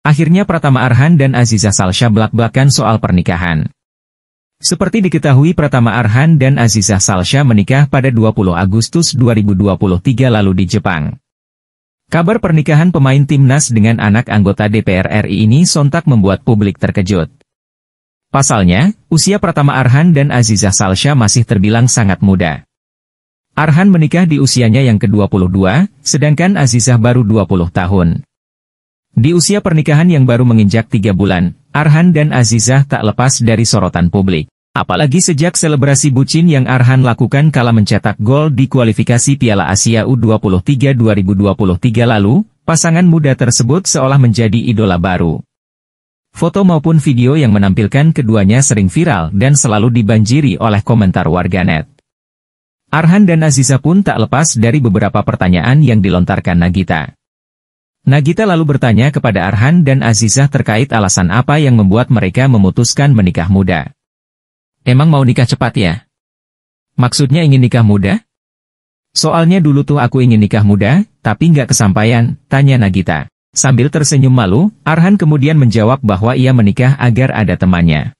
Akhirnya Pratama Arhan dan Aziza Salsha belak-belakan soal pernikahan. Seperti diketahui Pratama Arhan dan Aziza Salsha menikah pada 20 Agustus 2023 lalu di Jepang. Kabar pernikahan pemain timnas dengan anak anggota DPR RI ini sontak membuat publik terkejut. Pasalnya, usia Pratama Arhan dan Aziza Salsha masih terbilang sangat muda. Arhan menikah di usianya yang ke-22, sedangkan Azizah baru 20 tahun. Di usia pernikahan yang baru menginjak tiga bulan, Arhan dan Azizah tak lepas dari sorotan publik. Apalagi sejak selebrasi bucin yang Arhan lakukan kala mencetak gol di kualifikasi Piala Asia U23 2023 lalu, pasangan muda tersebut seolah menjadi idola baru. Foto maupun video yang menampilkan keduanya sering viral dan selalu dibanjiri oleh komentar warganet. Arhan dan Aziza pun tak lepas dari beberapa pertanyaan yang dilontarkan Nagita. Nagita lalu bertanya kepada Arhan dan Azizah terkait alasan apa yang membuat mereka memutuskan menikah muda. Emang mau nikah cepat ya? Maksudnya ingin nikah muda? Soalnya dulu tuh aku ingin nikah muda, tapi nggak kesampaian, tanya Nagita. Sambil tersenyum malu, Arhan kemudian menjawab bahwa ia menikah agar ada temannya.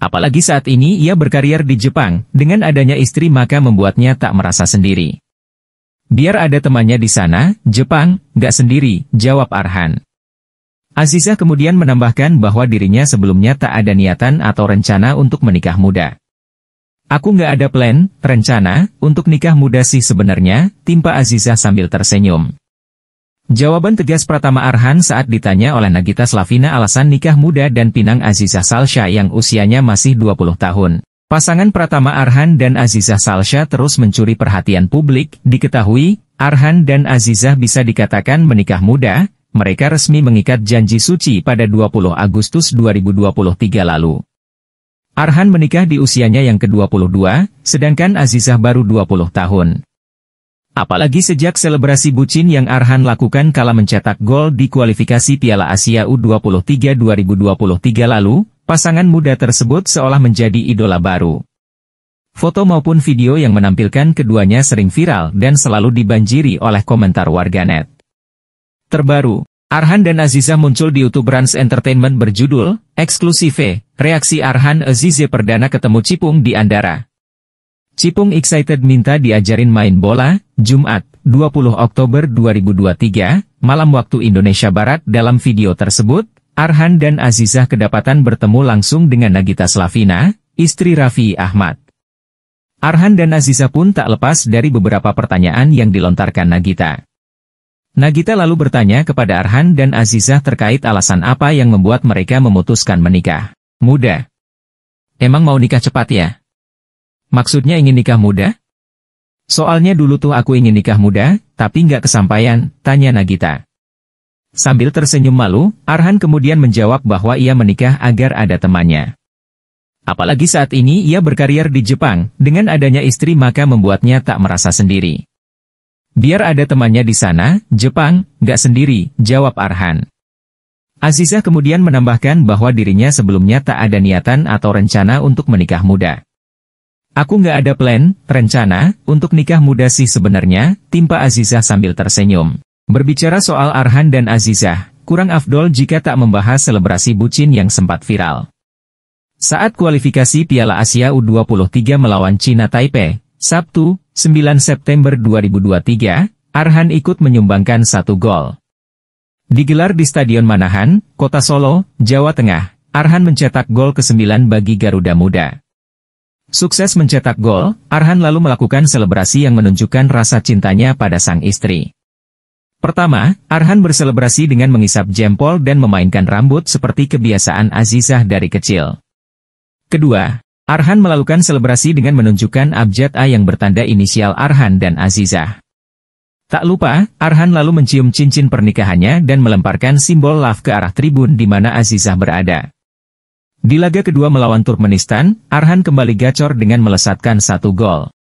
Apalagi saat ini ia berkarier di Jepang, dengan adanya istri maka membuatnya tak merasa sendiri. Biar ada temannya di sana, Jepang, gak sendiri, jawab Arhan. Aziza kemudian menambahkan bahwa dirinya sebelumnya tak ada niatan atau rencana untuk menikah muda. Aku gak ada plan, rencana, untuk nikah muda sih sebenarnya, timpa Aziza sambil tersenyum. Jawaban tegas Pratama Arhan saat ditanya oleh Nagita Slavina alasan nikah muda dan pinang Aziza Salsha yang usianya masih 20 tahun. Pasangan Pratama Arhan dan Azizah Salsha terus mencuri perhatian publik, diketahui, Arhan dan Azizah bisa dikatakan menikah muda, mereka resmi mengikat janji suci pada 20 Agustus 2023 lalu. Arhan menikah di usianya yang ke-22, sedangkan Azizah baru 20 tahun. Apalagi sejak selebrasi bucin yang Arhan lakukan kala mencetak gol di kualifikasi Piala Asia U23 2023 lalu, Pasangan muda tersebut seolah menjadi idola baru. Foto maupun video yang menampilkan keduanya sering viral dan selalu dibanjiri oleh komentar warganet. Terbaru, Arhan dan Aziza muncul di YouTube Brands Entertainment berjudul, Eksklusive, Reaksi Arhan Azize Perdana Ketemu Cipung di Andara. Cipung excited minta diajarin main bola, Jumat, 20 Oktober 2023, malam waktu Indonesia Barat dalam video tersebut, Arhan dan Azizah kedapatan bertemu langsung dengan Nagita Slavina, istri Raffi Ahmad. Arhan dan Azizah pun tak lepas dari beberapa pertanyaan yang dilontarkan Nagita. Nagita lalu bertanya kepada Arhan dan Azizah terkait alasan apa yang membuat mereka memutuskan menikah. Muda. Emang mau nikah cepat ya? Maksudnya ingin nikah muda? Soalnya dulu tuh aku ingin nikah muda, tapi nggak kesampaian, tanya Nagita. Sambil tersenyum malu, Arhan kemudian menjawab bahwa ia menikah agar ada temannya. Apalagi saat ini ia berkarier di Jepang, dengan adanya istri maka membuatnya tak merasa sendiri. Biar ada temannya di sana, Jepang, gak sendiri, jawab Arhan. Azizah kemudian menambahkan bahwa dirinya sebelumnya tak ada niatan atau rencana untuk menikah muda. Aku gak ada plan, rencana, untuk nikah muda sih sebenarnya, timpa Azizah sambil tersenyum. Berbicara soal Arhan dan Azizah, kurang afdol jika tak membahas selebrasi bucin yang sempat viral. Saat kualifikasi Piala Asia U23 melawan Cina Taipei, Sabtu, 9 September 2023, Arhan ikut menyumbangkan satu gol. Digelar di Stadion Manahan, Kota Solo, Jawa Tengah, Arhan mencetak gol ke-9 bagi Garuda Muda. Sukses mencetak gol, Arhan lalu melakukan selebrasi yang menunjukkan rasa cintanya pada sang istri. Pertama, Arhan berselebrasi dengan mengisap jempol dan memainkan rambut seperti kebiasaan Azizah dari kecil. Kedua, Arhan melakukan selebrasi dengan menunjukkan abjad A yang bertanda inisial Arhan dan Azizah. Tak lupa, Arhan lalu mencium cincin pernikahannya dan melemparkan simbol love ke arah tribun di mana Azizah berada. Di laga kedua melawan Turkmenistan, Arhan kembali gacor dengan melesatkan satu gol.